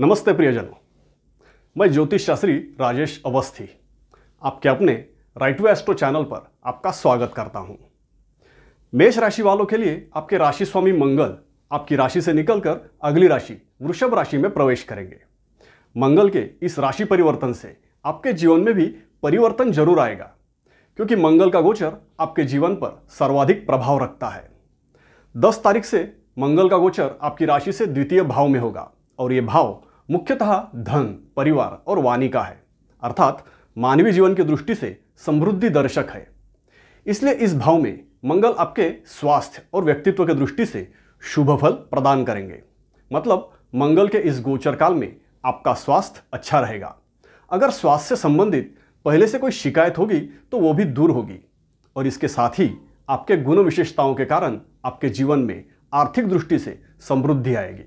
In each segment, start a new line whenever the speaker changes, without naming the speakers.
नमस्ते प्रियजनों मैं ज्योतिष शास्त्री राजेश अवस्थी आपके अपने राइटवे एस्ट्रो चैनल पर आपका स्वागत करता हूं मेष राशि वालों के लिए आपके राशि स्वामी मंगल आपकी राशि से निकलकर अगली राशि वृषभ राशि में प्रवेश करेंगे मंगल के इस राशि परिवर्तन से आपके जीवन में भी परिवर्तन जरूर आएगा क्योंकि मंगल का गोचर आपके जीवन पर सर्वाधिक प्रभाव रखता है दस तारीख से मंगल का गोचर आपकी राशि से द्वितीय भाव में होगा और ये भाव मुख्यतः धन परिवार और वाणी का है अर्थात मानवीय जीवन की दृष्टि से समृद्धि दर्शक है इसलिए इस भाव में मंगल आपके स्वास्थ्य और व्यक्तित्व की दृष्टि से शुभ फल प्रदान करेंगे मतलब मंगल के इस गोचर काल में आपका स्वास्थ्य अच्छा रहेगा अगर स्वास्थ्य से संबंधित पहले से कोई शिकायत होगी तो वो भी दूर होगी और इसके साथ ही आपके गुण विशेषताओं के कारण आपके जीवन में आर्थिक दृष्टि से समृद्धि आएगी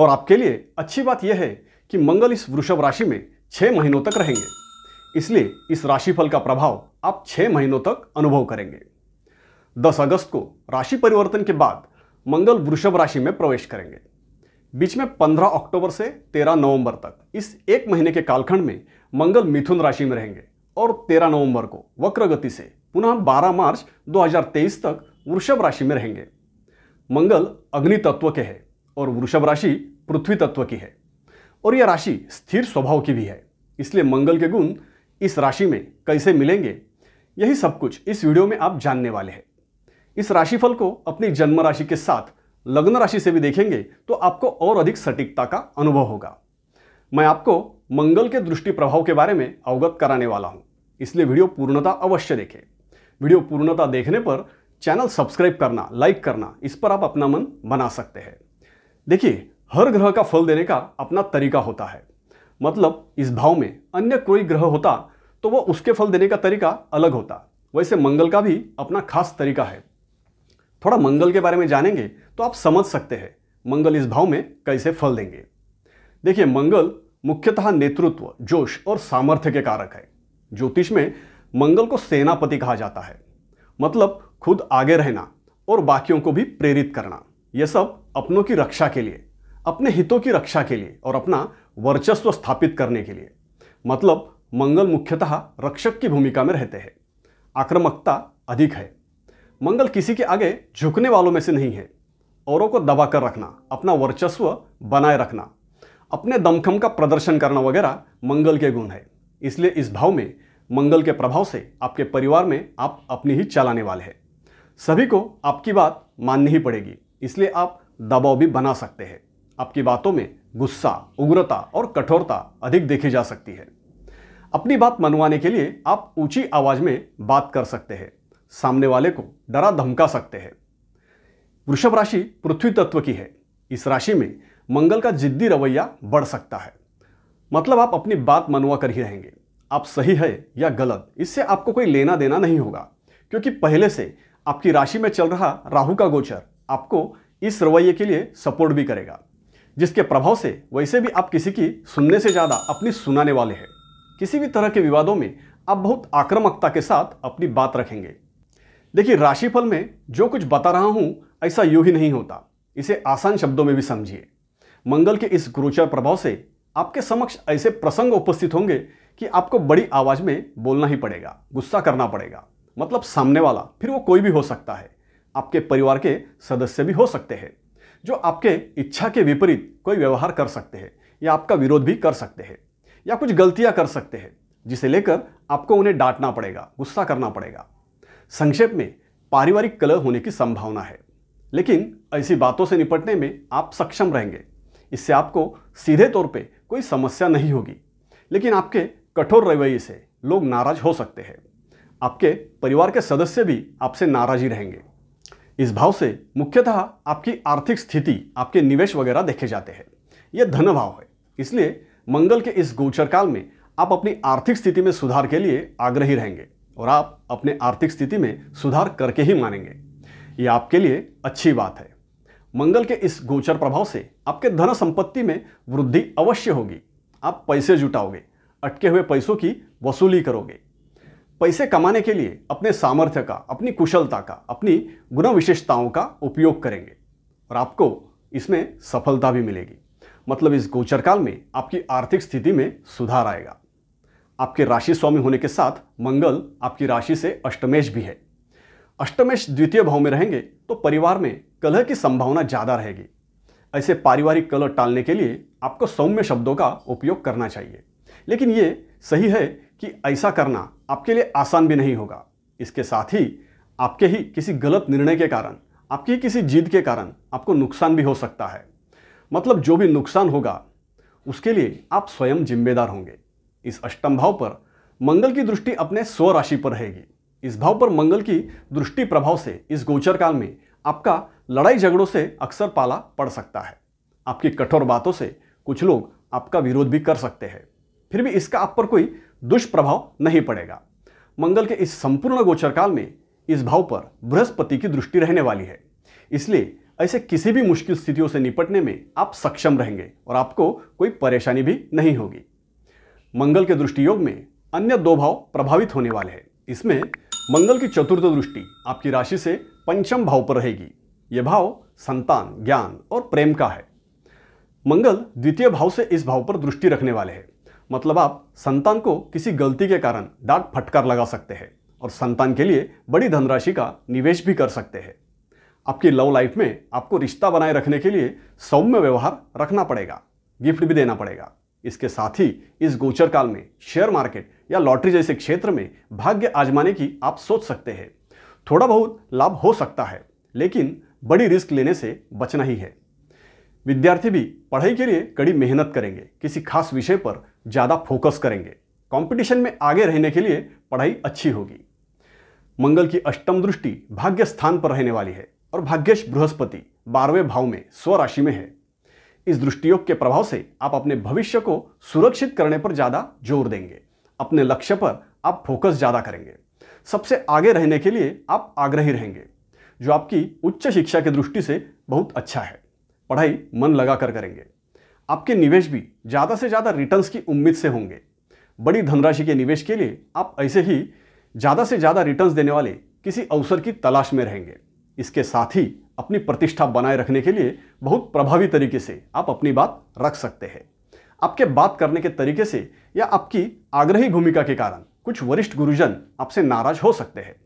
और आपके लिए अच्छी बात यह है कि मंगल इस वृषभ राशि में छः महीनों तक रहेंगे इसलिए इस राशिफल का प्रभाव आप छः महीनों तक अनुभव करेंगे दस अगस्त को राशि परिवर्तन के बाद मंगल वृषभ राशि में प्रवेश करेंगे बीच में 15 अक्टूबर से 13 नवंबर तक इस एक महीने के कालखंड में मंगल मिथुन राशि में रहेंगे और 13 नवंबर को वक्र गति से पुनः 12 मार्च 2023 तक वृषभ राशि में रहेंगे मंगल अग्नि तत्व के है और वृषभ राशि पृथ्वी तत्व की है और यह राशि स्थिर स्वभाव की भी है इसलिए मंगल के गुण इस राशि में कैसे मिलेंगे यही सब कुछ इस वीडियो में आप जानने वाले हैं इस राशिफल को अपनी जन्म राशि के साथ लग्न राशि से भी देखेंगे तो आपको और अधिक सटीकता का अनुभव होगा मैं आपको मंगल के दृष्टि प्रभाव के बारे में अवगत कराने वाला हूँ इसलिए वीडियो पूर्णता अवश्य देखें वीडियो पूर्णता देखने पर चैनल सब्सक्राइब करना लाइक करना इस पर आप अपना मन बना सकते हैं देखिए हर ग्रह का फल देने का अपना तरीका होता है मतलब इस भाव में अन्य कोई ग्रह होता तो वह उसके फल देने का तरीका अलग होता वैसे मंगल का भी अपना खास तरीका है थोड़ा मंगल के बारे में जानेंगे तो आप समझ सकते हैं मंगल इस भाव में कैसे फल देंगे देखिए मंगल मुख्यतः नेतृत्व जोश और सामर्थ्य के कारक है ज्योतिष में मंगल को सेनापति कहा जाता है मतलब खुद आगे रहना और बाकियों को भी प्रेरित करना यह सब अपनों की रक्षा के लिए अपने हितों की रक्षा के लिए और अपना वर्चस्व स्थापित करने के लिए मतलब मंगल मुख्यतः रक्षक की भूमिका में रहते हैं आक्रमकता अधिक है मंगल किसी के आगे झुकने वालों में से नहीं है औरों को दबा कर रखना अपना वर्चस्व बनाए रखना अपने दमखम का प्रदर्शन करना वगैरह मंगल के गुण है इसलिए इस भाव में मंगल के प्रभाव से आपके परिवार में आप अपनी ही चलाने वाले हैं सभी को आपकी बात माननी ही पड़ेगी इसलिए आप दबाव भी बना सकते हैं आपकी बातों में गुस्सा उग्रता और कठोरता अधिक देखी जा सकती है अपनी बात मनवाने के लिए आप ऊंची आवाज में बात कर सकते हैं सामने वाले को डरा धमका सकते हैं वृषभ राशि पृथ्वी तत्व की है इस राशि में मंगल का जिद्दी रवैया बढ़ सकता है मतलब आप अपनी बात मनवा कर ही रहेंगे आप सही है या गलत इससे आपको कोई लेना देना नहीं होगा क्योंकि पहले से आपकी राशि में चल रहा राहु का गोचर आपको इस रवैये के लिए सपोर्ट भी करेगा जिसके प्रभाव से वैसे भी आप किसी की सुनने से ज़्यादा अपनी सुनाने वाले हैं किसी भी तरह के विवादों में आप बहुत आक्रामकता के साथ अपनी बात रखेंगे देखिए राशिफल में जो कुछ बता रहा हूँ ऐसा यूँ ही नहीं होता इसे आसान शब्दों में भी समझिए मंगल के इस गुरुचर प्रभाव से आपके समक्ष ऐसे प्रसंग उपस्थित होंगे कि आपको बड़ी आवाज़ में बोलना ही पड़ेगा गुस्सा करना पड़ेगा मतलब सामने वाला फिर वो कोई भी हो सकता है आपके परिवार के सदस्य भी हो सकते हैं जो आपके इच्छा के विपरीत कोई व्यवहार कर सकते हैं या आपका विरोध भी कर सकते हैं या कुछ गलतियां कर सकते हैं जिसे लेकर आपको उन्हें डांटना पड़ेगा गुस्सा करना पड़ेगा संक्षेप में पारिवारिक कलह होने की संभावना है लेकिन ऐसी बातों से निपटने में आप सक्षम रहेंगे इससे आपको सीधे तौर पर कोई समस्या नहीं होगी लेकिन आपके कठोर रवैये से लोग नाराज हो सकते हैं आपके परिवार के सदस्य भी आपसे नाराजी रहेंगे इस भाव से मुख्यतः आपकी आर्थिक स्थिति आपके निवेश वगैरह देखे जाते हैं यह धन भाव है इसलिए मंगल के इस गोचर काल में आप अपनी आर्थिक स्थिति में सुधार के लिए आग्रही रहेंगे और आप अपने आर्थिक स्थिति में सुधार करके ही मानेंगे ये आपके लिए अच्छी बात है मंगल के इस गोचर प्रभाव से आपके धन संपत्ति में वृद्धि अवश्य होगी आप पैसे जुटाओगे अटके हुए पैसों की वसूली करोगे पैसे कमाने के लिए अपने सामर्थ्य का अपनी कुशलता का अपनी गुण विशेषताओं का उपयोग करेंगे और आपको इसमें सफलता भी मिलेगी मतलब इस गोचर काल में आपकी आर्थिक स्थिति में सुधार आएगा आपके राशि स्वामी होने के साथ मंगल आपकी राशि से अष्टमेश भी है अष्टमेश द्वितीय भाव में रहेंगे तो परिवार में कलह की संभावना ज़्यादा रहेगी ऐसे पारिवारिक कलह टालने के लिए आपको सौम्य शब्दों का उपयोग करना चाहिए लेकिन ये सही है कि ऐसा करना आपके लिए आसान भी नहीं होगा इसके साथ ही आपके ही किसी गलत निर्णय के कारण आपकी किसी जीत के कारण आपको नुकसान भी हो सकता है मतलब जो भी नुकसान होगा उसके लिए आप स्वयं जिम्मेदार होंगे इस अष्टम भाव पर मंगल की दृष्टि अपने स्व राशि पर रहेगी इस भाव पर मंगल की दृष्टि प्रभाव से इस गोचर काल में आपका लड़ाई झगड़ों से अक्सर पाला पड़ सकता है आपकी कठोर बातों से कुछ लोग आपका विरोध भी कर सकते हैं फिर भी इसका आप पर कोई दुष्प्रभाव नहीं पड़ेगा मंगल के इस संपूर्ण गोचर काल में इस भाव पर बृहस्पति की दृष्टि रहने वाली है इसलिए ऐसे किसी भी मुश्किल स्थितियों से निपटने में आप सक्षम रहेंगे और आपको कोई परेशानी भी नहीं होगी मंगल के दृष्टि योग में अन्य दो भाव प्रभावित होने वाले हैं इसमें मंगल की चतुर्थ दृष्टि आपकी राशि से पंचम भाव पर रहेगी यह भाव संतान ज्ञान और प्रेम का है मंगल द्वितीय भाव से इस भाव पर दृष्टि रखने वाले हैं मतलब आप संतान को किसी गलती के कारण डांट फटकार लगा सकते हैं और संतान के लिए बड़ी धनराशि का निवेश भी कर सकते हैं आपकी लव लाइफ में आपको रिश्ता बनाए रखने के लिए सौम्य व्यवहार रखना पड़ेगा गिफ्ट भी देना पड़ेगा इसके साथ ही इस गोचर काल में शेयर मार्केट या लॉटरी जैसे क्षेत्र में भाग्य आजमाने की आप सोच सकते हैं थोड़ा बहुत लाभ हो सकता है लेकिन बड़ी रिस्क लेने से बचना ही है विद्यार्थी भी पढ़ाई के लिए कड़ी मेहनत करेंगे किसी खास विषय पर ज़्यादा फोकस करेंगे कंपटीशन में आगे रहने के लिए पढ़ाई अच्छी होगी मंगल की अष्टम दृष्टि भाग्य स्थान पर रहने वाली है और भाग्यश बृहस्पति बारहवें भाव में स्वराशि में है इस दृष्टियोग के प्रभाव से आप अपने भविष्य को सुरक्षित करने पर ज़्यादा जोर देंगे अपने लक्ष्य पर आप फोकस ज़्यादा करेंगे सबसे आगे रहने के लिए आप आग्रही रहेंगे जो आपकी उच्च शिक्षा की दृष्टि से बहुत अच्छा है पढ़ाई मन लगा कर करेंगे आपके निवेश भी ज़्यादा से ज़्यादा रिटर्न्स की उम्मीद से होंगे बड़ी धनराशि के निवेश के लिए आप ऐसे ही ज़्यादा से ज़्यादा रिटर्न्स देने वाले किसी अवसर की तलाश में रहेंगे इसके साथ ही अपनी प्रतिष्ठा बनाए रखने के लिए बहुत प्रभावी तरीके से आप अपनी बात रख सकते हैं आपके बात करने के तरीके से या आपकी आग्रही भूमिका के कारण कुछ वरिष्ठ गुरुजन आपसे नाराज हो सकते हैं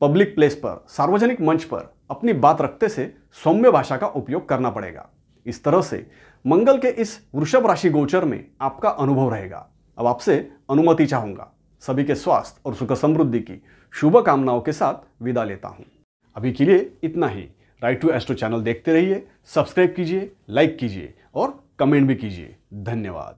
पब्लिक प्लेस पर सार्वजनिक मंच पर अपनी बात रखते से सौम्य भाषा का उपयोग करना पड़ेगा इस तरह से मंगल के इस वृषभ राशि गोचर में आपका अनुभव रहेगा अब आपसे अनुमति चाहूंगा सभी के स्वास्थ्य और सुख समृद्धि की शुभ कामनाओं के साथ विदा लेता हूं अभी के लिए इतना ही राइट टू एस्ट्रो चैनल देखते रहिए सब्सक्राइब कीजिए लाइक कीजिए और कमेंट भी कीजिए धन्यवाद